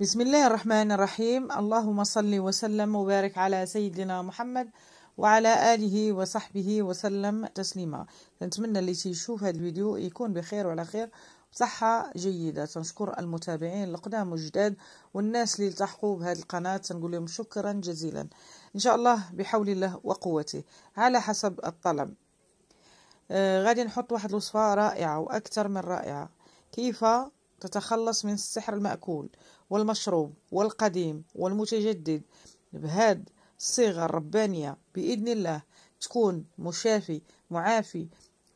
بسم الله الرحمن الرحيم اللهم صل وسلم وبارك على سيدنا محمد وعلى آله وصحبه وسلم تسليما نتمنى اللي تيشوف هذا الفيديو يكون بخير وعلى خير بصحة جيدة تنشكر المتابعين القدام والجداد والناس اللي التحقوا بهذه القناة تنقول لهم شكرا جزيلا إن شاء الله بحول الله وقوته على حسب الطلب آه غادي نحط واحد الوصفة رائعة وأكثر من رائعة كيف تتخلص من السحر المأكول والمشروب والقديم والمتجدد بهاد الصيغة الربانية بإذن الله تكون مشافي معافي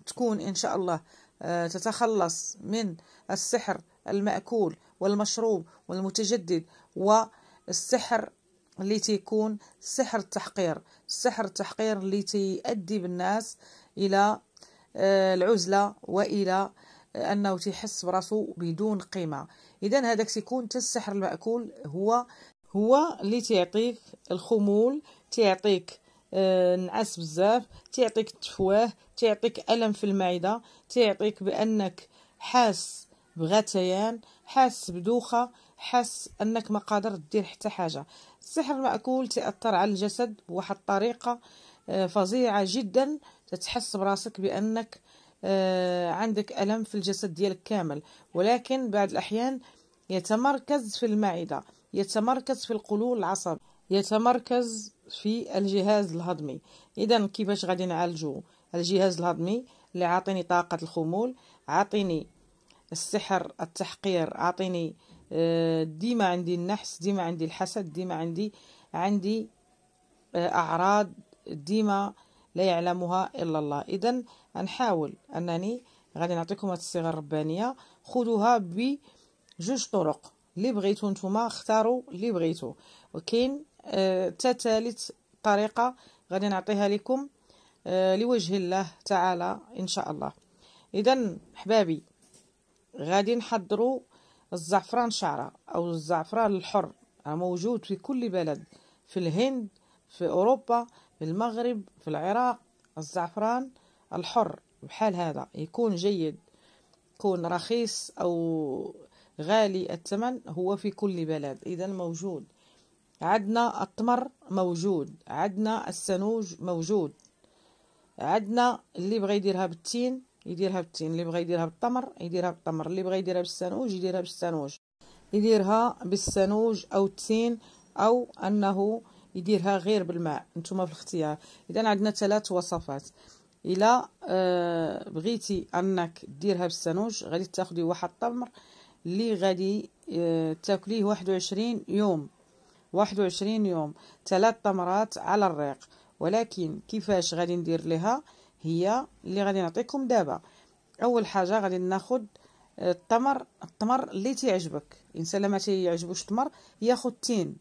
تكون إن شاء الله آه، تتخلص من السحر المأكول والمشروب والمتجدد والسحر اللي تيكون سحر التحقير سحر التحقير اللي تيؤدي بالناس إلى آه، العزلة وإلى انه تيحس براسو بدون قيمه اذا هذاك تيكون حتى السحر الماكول هو هو اللي تيعطيك الخمول تيعطيك آه، نعاس بزاف تيعطيك التفواه تيعطيك الم في المعده تيعطيك بانك حاس بغثيان حاس بدوخه حاس انك ما قادر دير حتى حاجه السحر الماكول تاثر على الجسد بواحد الطريقه آه، فظيعه جدا تتحس براسك بانك آه، عندك ألم في الجسد ديالك كامل ولكن بعض الأحيان يتمركز في المعدة يتمركز في القولون العصب يتمركز في الجهاز الهضمي إذا كيفاش غادي نعالجو الجهاز الهضمي اللي عاطيني طاقة الخمول عاطيني السحر التحقير عاطيني آه، ديما عندي النحس ديما عندي الحسد ديما عندي عندي آه، أعراض ديما لا يعلمها إلا الله إذا غنحاول انني غادي نعطيكم هاد الصيغه الربانيه خذوها بجوج طرق اللي بغيتو نتوما اختاروا اللي بغيتو وكاين حتى آه ثالث طريقه غادي نعطيها لكم آه لوجه الله تعالى ان شاء الله اذا احبابي غادي نحضروا الزعفران شعره او الزعفران الحر موجود في كل بلد في الهند في اوروبا في المغرب في العراق الزعفران الحر بحال هذا يكون جيد يكون رخيص أو غالي الثمن هو في كل بلد إذا موجود عندنا التمر موجود عندنا السنوج موجود عندنا اللي بغى يديرها بالتين يديرها بالتين اللي بغى يديرها بالتمر يديرها بالتمر اللي بغى يديرها بالسنوج يديرها بالسنوج يديرها بالسنوج او التين او انه يديرها غير بالماء نتوما في الاختيار اذا عندنا ثلاث وصفات الا آه، بغيتي انك ديرها بالسنوج غادي تاخدي واحد التمر اللي غادي آه، تاكليه 21 يوم 21 يوم ثلاث تمرات على الريق ولكن كيفاش غادي ندير لها هي اللي غادي نعطيكم دابا اول حاجه غادي ناخد آه، التمر التمر اللي تيعجبك الانسان لما تيعجبوش التمر ياخد التين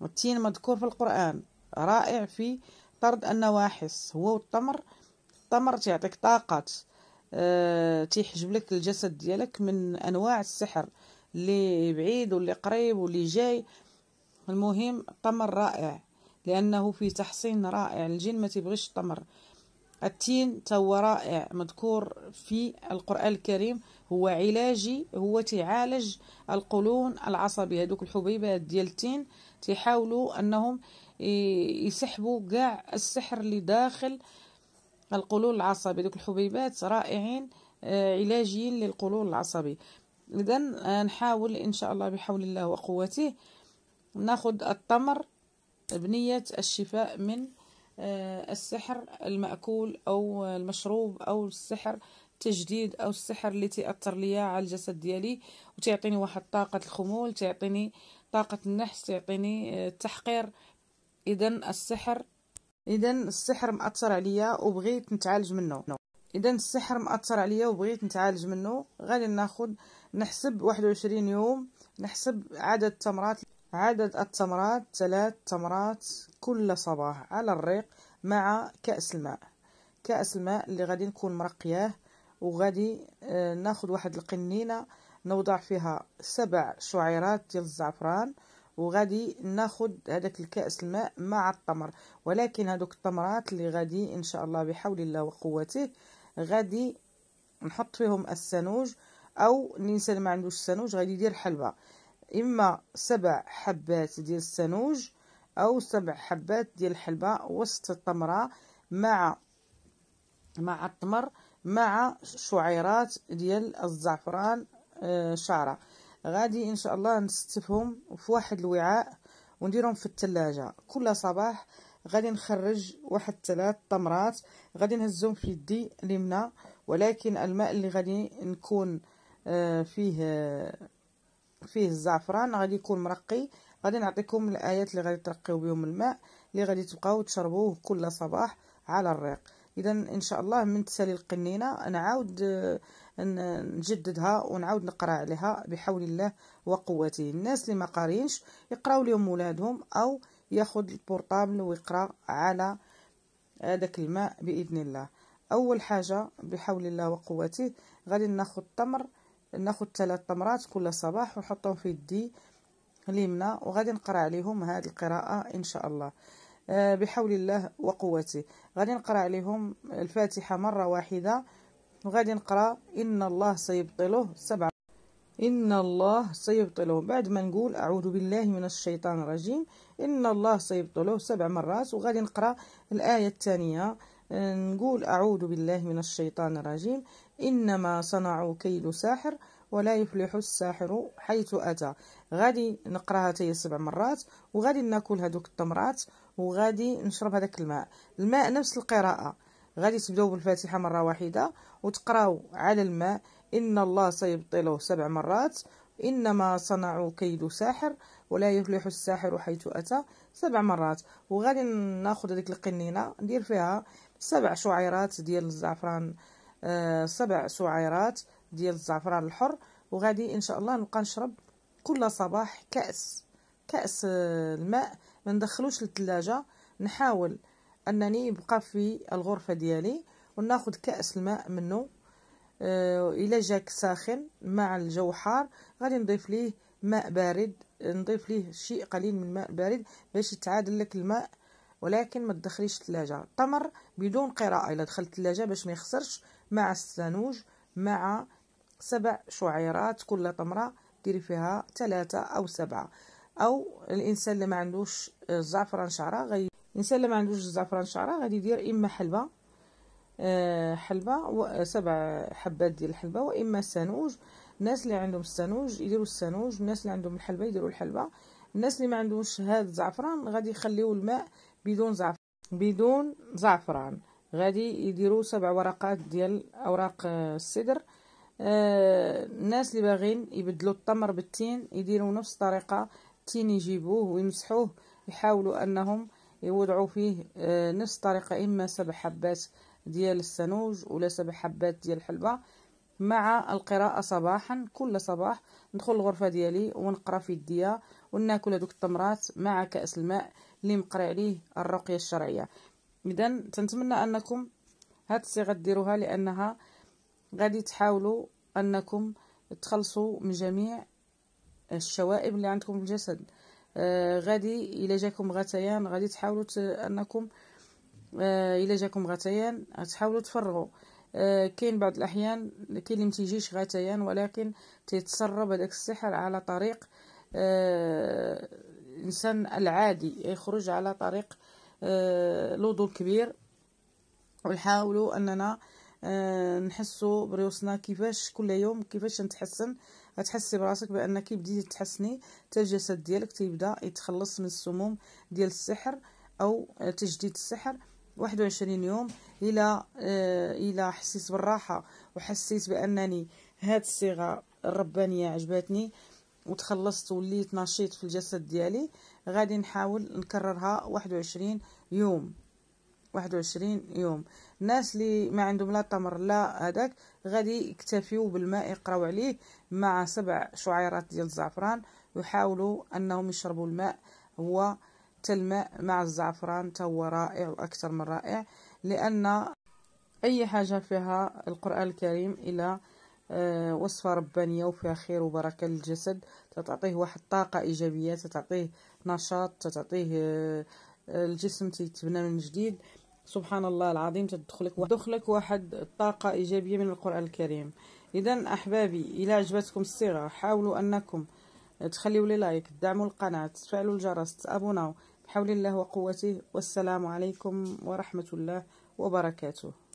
والتين مذكور في القران رائع في طرد النواحس هو التمر التمر تيعطيك طاقات أه تيحجب لك الجسد ديالك من انواع السحر اللي بعيد واللي قريب واللي جاي المهم التمر رائع لانه في تحصين رائع الجن ما تيبغيش التمر التين هو رائع مذكور في القران الكريم هو علاجي هو تعالج القولون العصبي هذوك الحبيبات ديال التين تيحاولوا انهم يسحبوا كاع السحر اللي داخل القولون العصبي دوك الحبيبات رائعين آه، علاجيين للقولون العصبي اذا نحاول ان شاء الله بحول الله وقوته ناخذ التمر بنيه الشفاء من آه، السحر المأكول أو المشروب أو السحر تجديد أو السحر اللي تأثر ليا على الجسد ديالي وتعطيني واحد طاقة الخمول تعطيني طاقة النحس تعطيني آه، التحقير إذا السحر اذا السحر مأثر عليا وبغيت نتعالج منه اذا السحر مأثر عليا وبغيت نتعالج منه غادي ناخد نحسب واحد وعشرين يوم نحسب عدد التمرات عدد التمرات ثلاث تمرات كل صباح على الريق مع كأس الماء كأس الماء اللي غادي نكون مرقياه وغادي آه، ناخد واحد القنينة نوضع فيها سبع شعيرات ديال الزعفران وغادي ناخد هذاك الكاس الماء مع التمر ولكن هذوك التمرات اللي غادي ان شاء الله بحول الله وقوته غادي نحط فيهم السنوج او الانسان ما عندوش السنوج غادي يدير حلبه اما سبع حبات ديال السنوج او سبع حبات ديال الحلبه وسط التمره مع مع التمر مع شعيرات ديال الزعفران آه، شعره غادي ان شاء الله نستفهم في واحد الوعاء ونديرهم في التلاجة كل صباح غادي نخرج واحد ثلاث تمرات غادي نهزهم في يدي اليمنى ولكن الماء اللي غادي نكون آه، فيه فيه الزعفران غادي يكون مرقي غادي نعطيكم الايات اللي غادي ترقيو بهم الماء اللي غادي تبقاو تشربوه كل صباح على الريق اذا ان شاء الله من تسالي القنينه نعاود آه، نجددها ونعاود نقرا عليها بحول الله وقوته الناس اللي ما قارينش يقراو لهم ولادهم او ياخذ البورطابل ويقرا على هذاك الماء باذن الله اول حاجه بحول الله وقوته غادي ناخذ تمر ناخذ ثلاث تمرات كل صباح ونحطهم في يدي اليمنى وغادي نقرا عليهم هذه القراءه ان شاء الله آه، بحول الله وقوته غادي نقرا عليهم الفاتحه مره واحده وغادي نقرا ان الله سيبطله سبع ان الله سيبطله بعد ما نقول اعوذ بالله من الشيطان الرجيم ان الله سيبطله سبع مرات وغادي نقرا الايه الثانيه آه، نقول اعوذ بالله من الشيطان الرجيم انما صنعوا كيد ساحر ولا يفلح الساحر حيث اتى غادي نقراها تاهي سبع مرات وغادي ناكل هذوك التمرات وغادي نشرب هذاك الماء الماء نفس القراءه غادي تبداو بالفاتحه مره واحده وتقراو على الماء ان الله سيبطله سبع مرات انما صنعوا كيد ساحر ولا يفلح الساحر حيث اتى سبع مرات وغادي ناخذ هذيك القنينه ندير فيها سبع شعيرات ديال الزعفران آه سبع شعيرات ديال الزعفران الحر وغادي ان شاء الله نبقى نشرب كل صباح كاس كاس آه، الماء ما ندخلوش للثلاجه نحاول أنني يبقى في الغرفة ديالي وناخد كأس الماء منه آه إلا جاك ساخن مع الجو حار غادي نضيف ليه ماء بارد نضيف ليه شيء قليل من الماء بارد باش يتعادل لك الماء ولكن ما تدخليش الثلاجة التمر بدون قراءة إلا دخلت الثلاجة باش ما يخسرش مع السانوج مع سبع شعيرات كل تمرة ديري فيها ثلاثة أو سبعة أو الإنسان اللي ما عندوش الزعفران آه، شعرة غي الانسان اللي ما عندوش الزعفران شعره غادي يدير اما حلبه آه، حلبه آه، سبع حبات ديال الحلبه واما سانوج الناس اللي عندهم السانوج يديروا السانوج الناس اللي عندهم الحلبه يديروا الحلبه الناس اللي ما عندهمش هذا الزعفران غادي يخليو الماء بدون زعفران بدون زعفران غادي يديروا سبع ورقات ديال اوراق آه، السدر الناس اللي باغين يبدلوا التمر بالتين يديروا نفس الطريقه التين يجيبوه ويمسحوه يحاولوا انهم يوضعوا فيه آه، نفس الطريقة إما سبع حبات ديال السنوج ولا سبع حبات ديال الحلبة مع القراءة صباحا كل صباح ندخل الغرفة ديالي ونقرا في يديا وناكل هذوك التمرات مع كأس الماء اللي مقري عليه الرقية الشرعية إذا تنتمنى أنكم هاد الصيغة ديروها لأنها غادي تحاولوا أنكم تخلصوا من جميع الشوائب اللي عندكم في الجسد آه، غادي الا جاكم غثيان غادي تحاولوا انكم آه، الا جاكم غثيان تحاولوا تفرغوا آه، كاين بعض الاحيان كاين اللي متيجيش غثيان ولكن تيتسرب هذاك السحر على طريق الانسان العادي يخرج على طريق لوضو كبير ونحاولوا اننا آه، نحسو نحسوا بريوسنا كيفاش كل يوم كيفاش نتحسن غتحسي براسك بانك بديتي تحسني حتى الجسد ديالك تيبدا يتخلص من السموم ديال السحر او تجديد السحر 21 يوم الى آه، الى حسيت بالراحه وحسيت بانني هاد الصيغه الربانيه عجبتني وتخلصت وليت نشيط في الجسد ديالي غادي نحاول نكررها 21 يوم واحد وعشرين يوم الناس اللي ما عندهم لا تمر لا هذاك غادي يكتفيو بالماء يقراو عليه مع سبع شعيرات ديال الزعفران يحاولوا انهم يشربوا الماء هو الماء مع الزعفران هو رائع واكثر من رائع لان اي حاجه فيها القران الكريم الى آه، وصفة ربانية وفيها خير وبركة للجسد تتعطيه واحد طاقة إيجابية تتعطيه نشاط تتعطيه آه، الجسم تيتبنى من جديد سبحان الله العظيم تدخلك تدخلك واحد طاقة إيجابية من القرآن الكريم إذا أحبابي إلى عجبتكم الصيغة حاولوا أنكم تخليوا لي لايك دعموا القناة تفعلوا الجرس تابوناو بحول الله وقوته والسلام عليكم ورحمة الله وبركاته